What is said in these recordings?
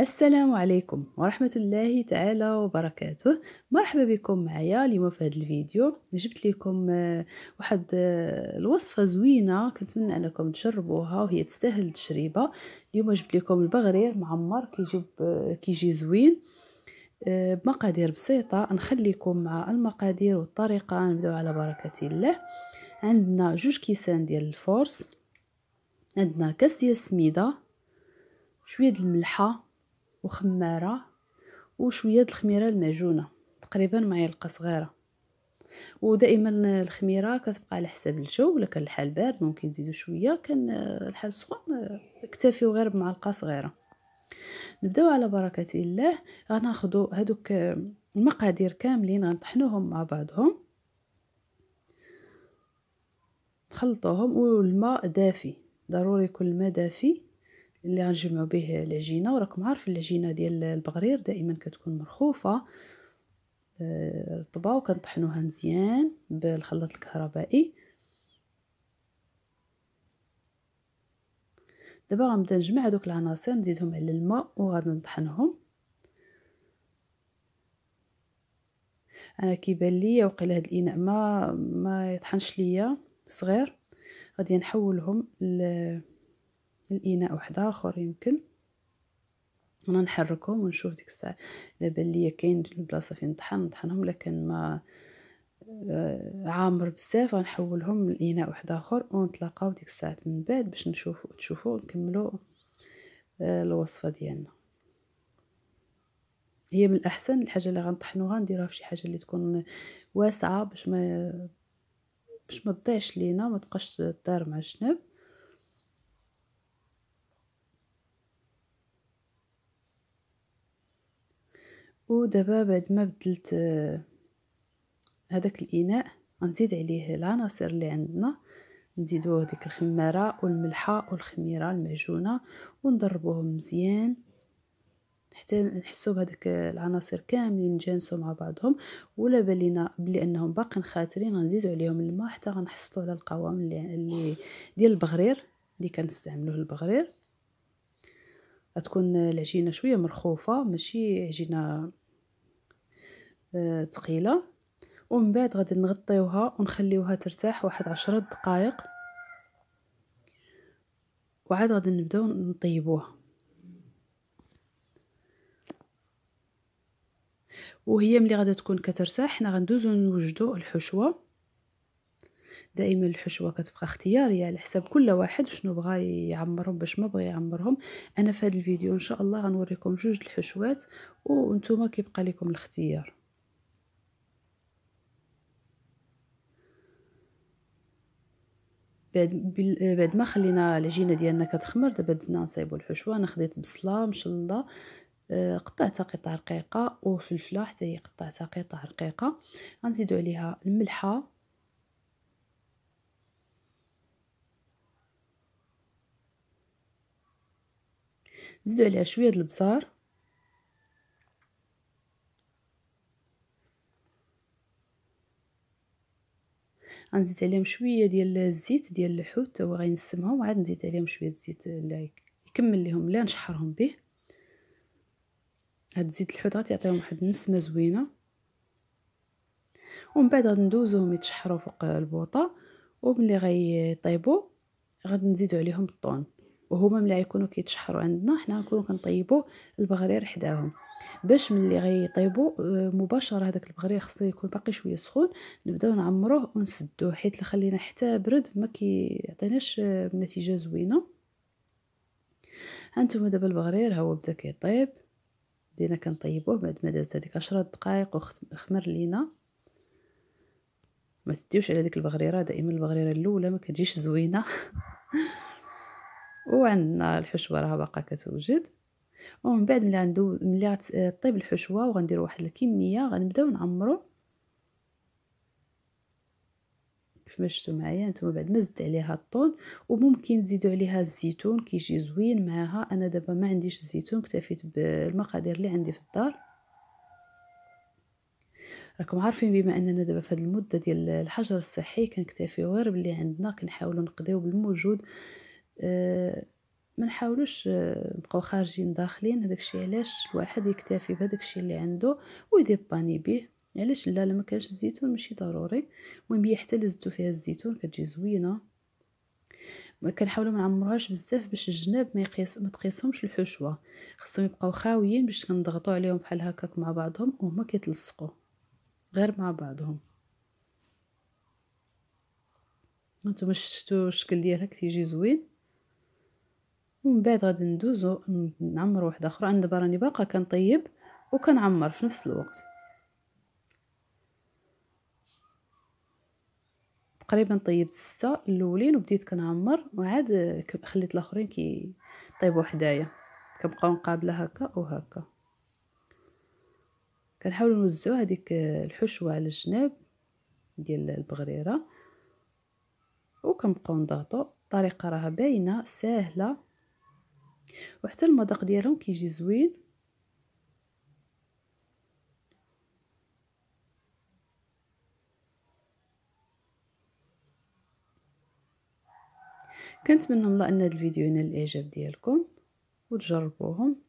السلام عليكم ورحمة الله تعالى وبركاته مرحبا بكم معايا اليوم في هذا الفيديو جبت لكم آه، واحد آه، الوصفة زوينة كنتمنى انكم تجربوها وهي تستاهل التجربة اليوم جبت لكم البغرير معمر كيجيب آه، كيجي زوين بمقادير بسيطة نخليكم مع المقادير والطريقة نبداو على بركة الله عندنا جوج كيسان ديال الفورس عندنا كاس ديال السميدة شوية د الملحة وخماره وشويه د الخميره المعجونه تقريبا معلقه صغيره ودائما الخميره كتبقى على حساب الجو ولا كان الحال بارد ممكن نزيدو شويه كان الحال سخون اكتفيو غير بمعلقه صغيره نبداو على بركه الله غناخدو هادوك المقادير كاملين غنطحنوهم مع بعضهم نخلطوهم والماء دافي ضروري يكون الماء دافي اللي غنجمعو به العجينه وراكم عارف العجينه ديال البغرير دائما كتكون مرخوفه آه، رطبه وكنطحنوها مزيان بالخلاط الكهربائي دابا غنبدا نجمع هذوك العناصر نزيدهم على الماء وغادي نطحنهم انا كيبان ليا وقيلا هاد الاناء ما ما يطحنش ليا صغير غادي نحولهم ل الاناء واحد اخر يمكن انا نحركهم ونشوف ديك الساعه الا بان ليا كاين البلاصه فين نطحن نطحنهم لكن ما آه، عامر بزاف غنحولهم لاناء واحد اخر ونتلاقاو ديك الساعه من بعد باش نشوفوا تشوفوا نكملوا آه، الوصفه ديالنا هي من الاحسن الحاجه اللي غنطحنوها نديروها فشي حاجه اللي تكون واسعه باش ما باش ما تضيعش لينا ما تبقاش تدار مع الجناب ودابا بعد ما بدلت آه، هذاك الاناء غنزيد عليه العناصر اللي عندنا نزيدو ديك الخماره والملحه والخميره المعجونه ونضربوهم مزيان حتى نحسو بهذاك العناصر كاملين جانسو مع بعضهم ولا بالينا بلي انهم باقين خاطرين غنزيدو عليهم الماء حتى غنحصلو على القوام اللي, اللي ديال البغرير اللي كنستعملوه البغرير غتكون العجينه شويه مرخوفه ماشي عجينه ثقيله آه، ومن بعد غادي نغطيوها ونخليوها ترتاح واحد عشرة دقائق وعاد غادي نبداو نطيبوها وهي ملي غادي تكون كترتاح حنا غندوزو نوجدو الحشوه دائما الحشوه كتبقى اختياريه على حساب كل واحد شنو بغى يعمرهم باش ما بغى يعمرهم انا في هذا الفيديو ان شاء الله غنوريكم جوج الحشوات وانتم كيبقى لكم الاختيار بعد بعد ما خلينا العجينه ديالنا كتخمر دابا دزنا نصايبو الحشوه انا خديت بصله مشله آه، قطعتها قطع رقيقه وفلفله حتى هي قطعتها قطع رقيقه غنزيدو عليها الملحه نزيدو عليها شويه د البزار غنزيد عليهم شويه ديال الزيت ديال الحوت هو غينسمهم وعاد نزيد عليهم شويه الزيت اللي يكمل ليهم لا نشحرهم به هاد زيت الحوت غتعطيهم واحد النسمه زوينه ومن بعد غندوزوهم يتشحروا فوق البوطه وملي غيطيبوا غادي نزيدو عليهم الطون وهما ملي يكونوا كيتشحروا عندنا حنا نكونوا كنطيبوا البغرير حداهم باش ملي غيطيبوا آه، مباشره هذاك البغرير خصو يكون باقي شويه سخون نبداو نعمروه ونسدوه حيت خلينا حتى برد ما كيعطيناش آه، نتيجه زوينه هانتوما دابا البغرير هو بدا كيطيب بدينا كنطيبوه بعد ما دازت هذيك 10 دقائق وخمر لينا ما تديوش على ديك البغريره دائما البغريره الاولى ما كتجيش زوينه وعندنا الحشوه راه باقا كتوجد ومن بعد ملي غندوز ملي غطيب الحشوه وغندير واحد الكميه غنبداو نعمرو كيف ما شفتوا معايا نتوما بعد ما زدت عليها الطون وممكن تزيدوا عليها الزيتون كيجي زوين معاها انا دابا ما عنديش الزيتون اكتفيت بالمقادير اللي عندي في الدار راكم عارفين بما اننا دابا في هذه المده ديال الحجر الصحي كنكتفيو غير باللي عندنا كنحاولوا نقضيو بالموجود آه، ما نحاولوش آه، نبقاو خارجين داخلين هذاك الشيء علاش الواحد يكتفي بهذاك الشيء اللي عنده ويدير باني به علاش لا لما كانش الزيتون ماشي ضروري المهم هي حتى لزتو زدتو فيها الزيتون كتجي زوينه ما كنحاولوا ما نعمروهاش بزاف باش الجناب ما يقيس ما تقيسهمش الحشوه خصهم يبقاو خاويين باش كنضغطوا عليهم بحال هكاك مع بعضهم وهما كيتلصقوا غير مع بعضهم نتوما شفتوا الشكل ديالها كتيجي زوين ومن بعد غادي ندوزو نعمر واحد اخرى انا دابا راني باقا كنطيب وكنعمر في نفس الوقت تقريبا طيبت ستة الاولين وبديت كنعمر وعاد خليت الاخرين طيبوا حدايا كنبقاو نقابله هكا وهكا كنحاول نوزعوا هذيك الحشوه على الجناب ديال البغريره وكنبقاو نضغطوا الطريقه راها باينه سهله وحتى المذاق ديالهم كيجي زوين كنتمنى الله ان هذا الفيديو ينال الاعجاب ديالكم وتجربوهم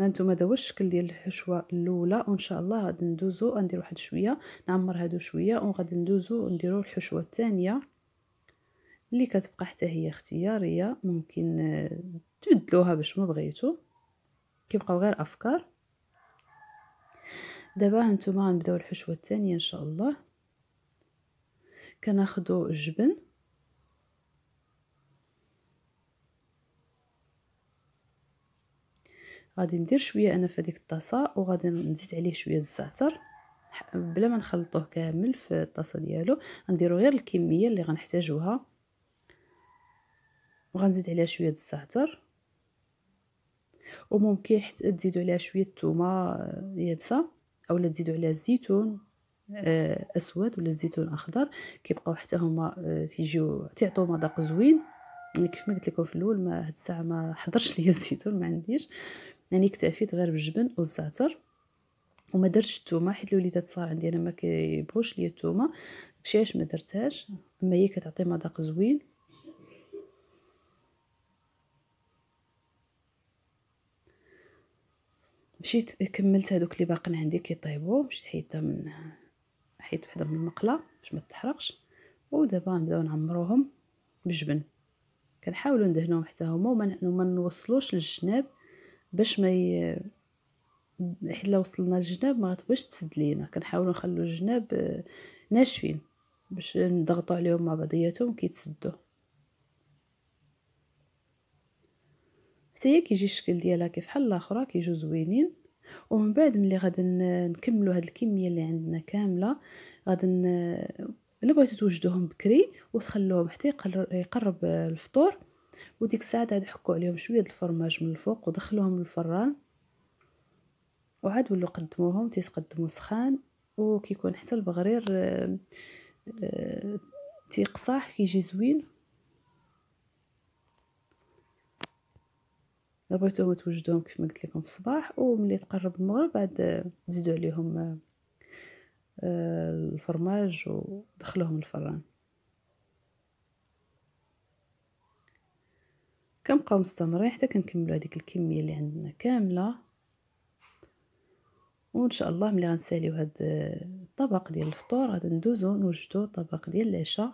هانتوما هذا هو الشكل ديال الحشوه الاولى وان شاء الله غادي ندوزو غندير واحد شويه نعمر هادو شويه وغادي ندوزو نديرو الحشوه الثانيه اللي كتبقى حتى هي اختياريه ممكن آه، تبدلوها باش ما بغيتو كيبقاو غير افكار دابا هانتوما غنبداو الحشوه الثانيه ان شاء الله كناخدو الجبن غادي ندير شويه انا في هذيك الطاسه وغادي نزيد عليه شويه الزعتر بلا ما نخلطوه كامل في الطاسه ديالو غنديرو غير الكميه اللي غنحتاجوها وغنزيد عليها شويه الزعتر وممكن حتى تزيدوا عليها شويه الثومه آه، يابسه اولا تزيدوا عليها الزيتون آه، اسود ولا الزيتون اخضر كيبقاو حتى هما آه، تيجيو تيعطيو مذاق زوين يعني كيف ما قلت لكم في الاول ما هاد الساعه ما حضرش ليا الزيتون ما عنديش لاني اكتفيت غير بالجبن والزعتر وما درتش الثومه حيت الوليدات صار عندي انا ما كيبغوش ليا الثومه داكشي علاش ما درتهاش اما هي كتعطي مذاق زوين مشيت كملت هذوك اللي باقين عندي كيطيبوا مشيت حيدتها من حيت وحده من المقله باش ما تحرقش ودابا نبداو نعمروهم بالجبن كنحاولوا ندهنوهم حتى هما وما نوصلوش للجناب باش ما ي... حيت وصلنا للجناب ما غتبغيش تسد لينا كنحاولوا نخلو الجناب آه، ناشفين باش نضغطوا عليهم مع بعضياتهم كيتسدوا حتى هي كيجي الشكل ديالها كيف حال الاخرى كيجو زوينين ومن بعد ملي غادي نكملوا هاد الكميه اللي عندنا كامله غادي الا بغيتو توجدوهم بكري وتخلوهم حتى يقرب آه، الفطور وديك الساعه عاد حكوا عليهم شويه الفرماج من الفوق ودخلوهم الفران وعاد ولو قدموهم تيتقدموا سخان وكيكون حتى البغرير آه، آه، تيقصاح كيجي زوين بغيتو توجدوهم كيف ما قلت لكم في الصباح وملي تقرب المغرب عاد تزيدوا عليهم آه، الفرماج ودخلوهم الفران كنبقاو مستمرين حتى كنكملوا هذيك الكميه اللي عندنا كامله وان شاء الله ملي غنساليو هاد الطبق آه، ديال الفطور غادي ندوزو نوجدو طبق ديال العشاء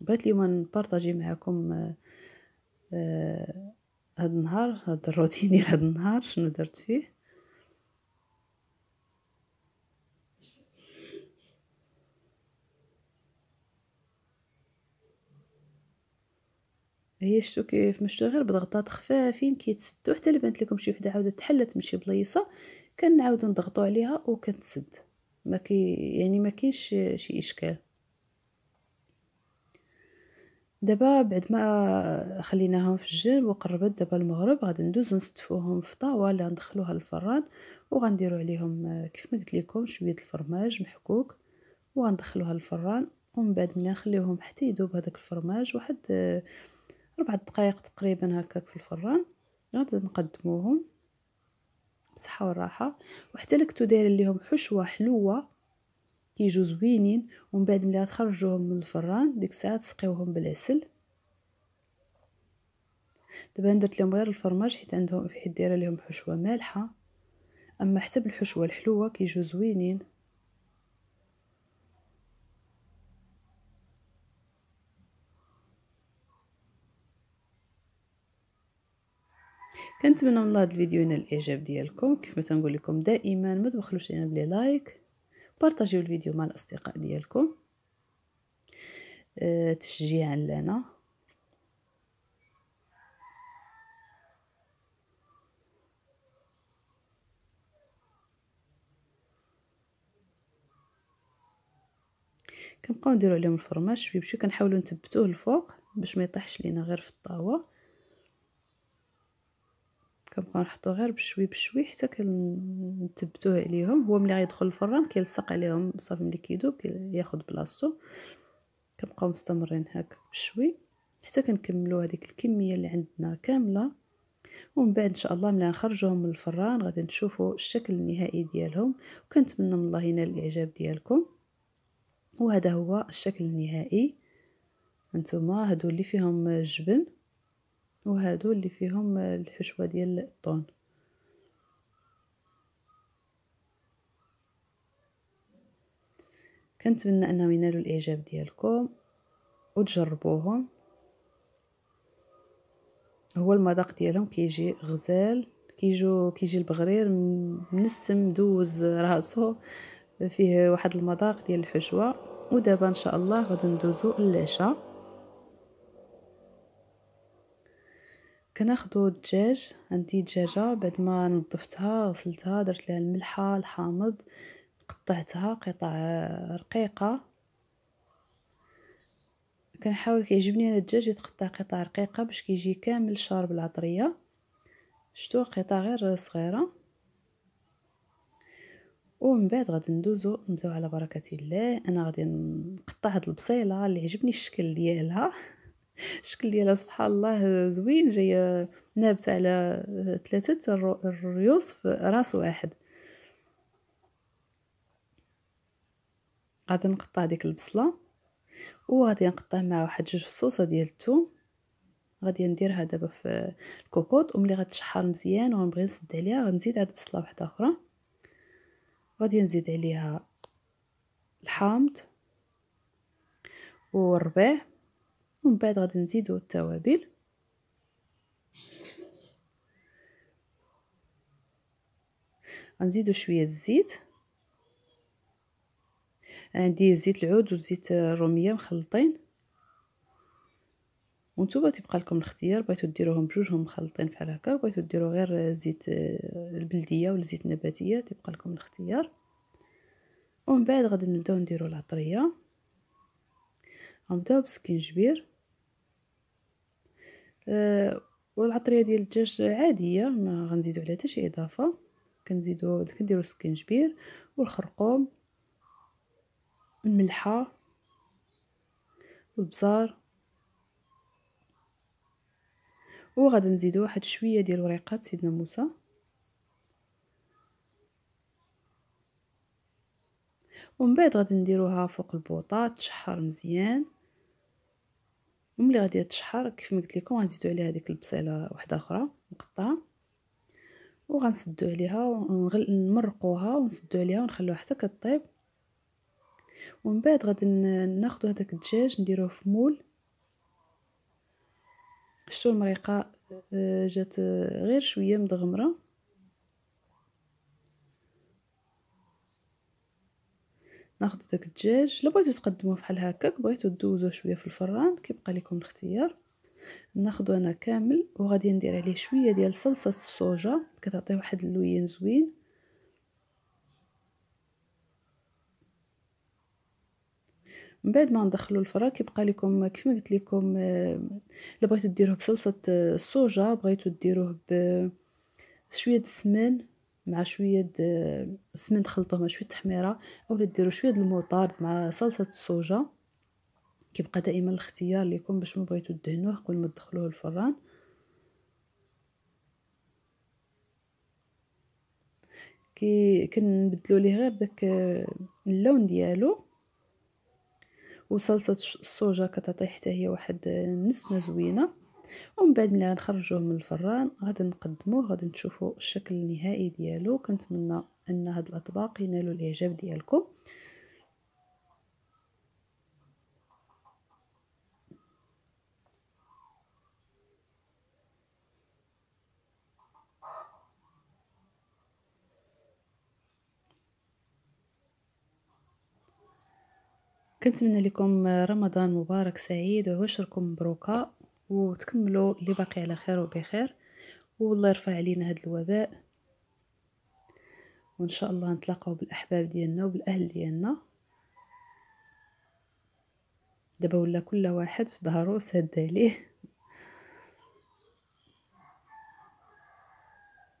بغيت اليوم نبارطاجي معكم آه، آه، هاد النهار هاد الروتين ديال هاد النهار شنو درت فيه هي شتو كيف مشتو غير بضغطات خفافين كيتسدو حتى لبانت لكم شي وحده عاودة تحلت من شي بلايصه كنعاودو نضغطو عليها وكتسد ما كي يعني ما كاينش شي اشكال دابا بعد ما خليناهم في الجنب وقربت دابا المغرب غادي ندوزو نستفوهم في طاوله ندخلوها للفران وغنديرو عليهم كيف ما قلت لكم شويه الفرماج محكوك وغندخلوها للفران ومن بعد ملي نخليوهم حتى يذوب هذاك الفرماج واحد ربع دقائق تقريبا هكاك في الفران غادي نقدموهم بالصحه والراحه وحتى لك تدير ليهم حشوه حلوه كيجو زوينين ومن بعد ملي تخرجوهم من الفران ديك الساعه تسقيوهم بالعسل دابا درت لهم غير الفرماج حيت عندهم حيت دايره لهم حشوه مالحه اما حتى بالحشوه الحلوه كيجو زوينين كنتمنى من الله هذا الفيديو ينال الاعجاب ديالكم كيف ما تنقول لكم دائما ما تبخلوش علينا بلي لايك بارطاجيو الفيديو مع الاصدقاء ديالكم أه تشجيعا لنا كنبقاو نديرو عليهم الفرماج شوي بشوي كنحاولو نثبتوه الفوق باش ما يطيحش لينا غير في الطاوه كنبقى نحطو غير بشوي بشوي حتى كنثبتوه عليهم هو ملي غيدخل الفران كيلصق عليهم صافي ملي كيدوب كياخد بلاصتو كنبقاو مستمرين هكا بشوي حتى كنكملو هذيك الكميه اللي عندنا كامله ومن بعد ان شاء الله ملي نخرجوهم من الفران غادي نشوفوا الشكل النهائي ديالهم وكنتمنى من الله ينال الاعجاب ديالكم وهذا هو الشكل النهائي انتما هادو اللي فيهم الجبن وهادو اللي فيهم الحشوة ديال الطون كنتمنى انهم ينالوا الاعجاب ديالكم وتجربوهم هو المذاق ديالهم كيجي غزال كيجو كيجي البغرير منسم دوز راسو فيه واحد المذاق ديال الحشوه ودابا ان شاء الله غادي ندوزو للعشاء كناخدو الدجاج عندي دجاجة بعد ما نظفتها غسلتها درت لها الملحة الحامض قطعتها قطع رقيقة كنحاول كيعجبني انا الدجاج يتقطع قطع رقيقة باش كيجي كامل شارب العطرية شتو قطع غير صغيرة ومن بعد غادي ندوزو نبداو على بركه الله انا غادي نقطع هاد البصيله اللي عجبني الشكل ديالها الشكل ديالها سبحان الله زوين جايه نابتة على ثلاثه الريوس في راس واحد غادي نقطع ديك البصله وغادي نقطع مع واحد جوج فصوصه ديال الثوم غادي نديرها دابا في الكوكوط وملي غتشحر مزيان وغنبغي نسد عليها غنزيد عاد بصله واحده اخرى غادي نزيد عليها الحامض والربيع ومن بعد غادي نزيدو التوابل غنزيدو شويه الزيت انا عندي زيت العود وزيت الروميه مخلطين وانتوما تيبقى لكم الاختيار بغيتو ديروهم بجوجهم مخلطين بحال هكا بغيتو ديرو غير زيت البلديه ولا زيت النباتيه تيبقى لكم الاختيار ومن بعد غادي نبداو نديرو العطريه غنبداو بالسكينجبير أه والعطريه ديال الدجاج عاديه ما غنزيدو عليها حتى شي اضافه كنزيدو كنديرو السكينجبير والخرقوم الملحه والبزار وغادي نزيدو واحد شويه ديال وريقات سيدنا موسى ومن بعد غادي نديروها فوق البوطه تشحر مزيان وملي غادي تشحر كيف ما قلت لكم غنزيدو عليها هذيك البصيله واحده اخرى مقطعه وغنسدو عليها ونمرقوها ونسدو عليها ونخلوها حتى كطيب ومن بعد غادي ناخذ هذاك الدجاج نديروه في مول شتو المريقه آه، جات آه، غير شويه مدغمره ناخذ داك الدجاج الا بغيتو تقدموه بحال هكاك بغيتو دوزوه شويه في الفران كيبقى لكم الاختيار ناخذ انا كامل وغادي ندير عليه شويه ديال صلصه الصوجه كتعطي واحد اللوين زوين من بعد ما ندخلو الفران كيبقى لكم كيف ما قلت لكم الا آه، بغيتو ديروه بصلصه آه، الصوجه بغيتو ديروه بشويه السمان مع شويه سمن تخلطوه مع شويه تحميره اولا ديروا شويه الموطارد مع صلصه الصوجه كيبقى دائما الاختيار ليكم باش ما بغيتو دهنوه قبل ما تدخلوه الفران كي كنبدلو ليه غير داك اللون ديالو وصلصه الصوجه كتعطي حتى هي واحد النسمه زوينه ومن بعد ملي غنخرجوه من الفران غادي نقدموه غادي نشوفوا الشكل النهائي ديالو كنتمنى ان هاد الاطباق ينالوا الاعجاب ديالكم كنتمنى لكم رمضان مبارك سعيد وعشركم مبروكه وتكملوا اللي باقي على خير وبخير والله يرفع علينا هذا الوباء وان شاء الله نتلاقاو بالاحباب ديالنا وبالاهل ديالنا دابا ولا كل واحد في ظهرو سد عليه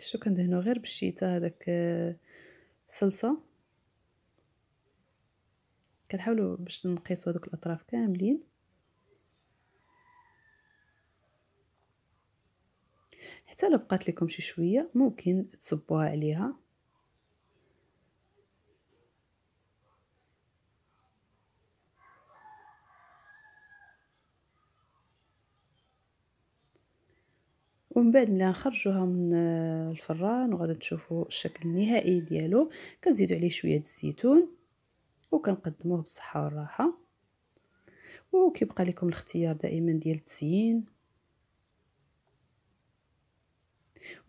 شو كندهنو غير بالشيتا هذاك الصلصه كنحاولوا باش نقيسوا هذوك الاطراف كاملين الا بقات لكم شي شويه ممكن تصبوها عليها ومن بعد ملي نخرجوها من الفران وغادي تشوفوا الشكل النهائي ديالو كنزيدوا عليه شويه الزيتون وكنقدموه بالصحه والراحه وكيبقى لكم الاختيار دائما ديال التزيين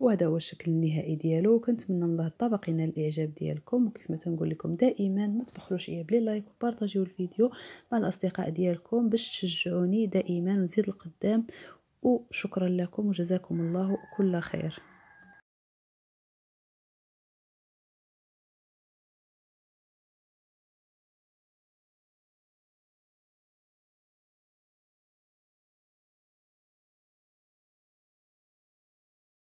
وهذا هو الشكل النهائي ديالو كنتمنى من الله الطبق ينال الاعجاب ديالكم وكيف ما تنقول لكم دائما ما تبخلوش عليا بلي لايك وبارطاجيو الفيديو مع الاصدقاء ديالكم باش تشجعوني دائما ونزيد القدام وشكرا لكم وجزاكم الله كل خير